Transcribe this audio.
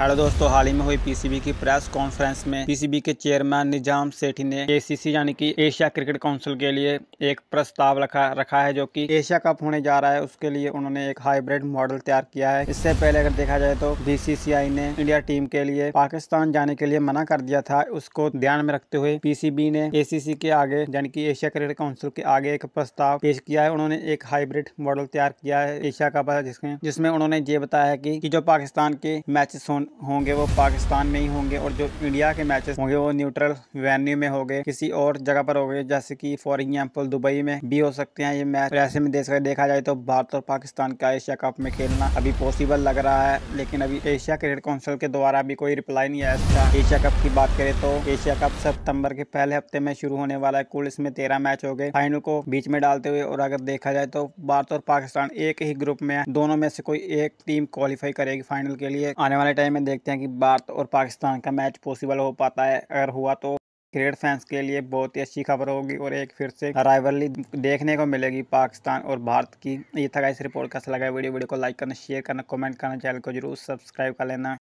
hello दोस्तों हाल ही में हुई पीसीबी की प्रेस कॉन्फ्रेंस में पीसीबी के चेयरमैन निजाम सेठी ने एसीसी यानी कि एशिया क्रिकेट काउंसिल के लिए एक प्रस्ताव रखा रखा है जो कि एशिया कप होने जा रहा है उसके लिए उन्होंने एक हाइब्रिड मॉडल तैयार किया है इससे पहले अगर देखा जाए तो बीसीसीआई ने इंडिया टीम के लिए पाकिस्तान जाने के लिए मना कर दिया था उसको ध्यान में रखते हुए पीसीबी ने ए के आगे यानी की एशिया क्रिकेट काउंसिल के आगे एक प्रस्ताव पेश किया है उन्होंने एक हाइब्रिड मॉडल तैयार किया है एशिया कप जिसमें जिसमें उन्होंने ये बताया की जो पाकिस्तान के मैचेस होंगे वो पाकिस्तान में ही होंगे और जो इंडिया के मैचेस होंगे वो न्यूट्रल वेन्यू में होंगे किसी और जगह पर होंगे जैसे कि फॉर एग्जाम्पल दुबई में भी हो सकते हैं ये मैच ऐसे में देश देखा जाए तो भारत और पाकिस्तान का एशिया कप में खेलना अभी पॉसिबल लग रहा है लेकिन अभी एशिया क्रिकेट काउंसिल के द्वारा अभी कोई रिप्लाई नहीं आया इसका एशिया कप की बात करें तो एशिया कप सितंबर के पहले हफ्ते में शुरू होने वाला है कुल इसमें तेरह मैच हो गए फाइनल को बीच में डालते हुए और अगर देखा जाए तो भारत और पाकिस्तान एक ही ग्रुप में है दोनों में से कोई एक टीम क्वालिफाई करेगी फाइनल के लिए आने वाले टाइम में में देखते हैं कि भारत और पाकिस्तान का मैच पॉसिबल हो पाता है अगर हुआ तो क्रिकेट फैंस के लिए बहुत ही अच्छी खबर होगी और एक फिर से राइवलरी देखने को मिलेगी पाकिस्तान और भारत की ये था इस रिपोर्ट कैसा लगा वीडियो वीडियो को लाइक करना शेयर करना कमेंट करना चैनल को जरूर सब्सक्राइब कर लेना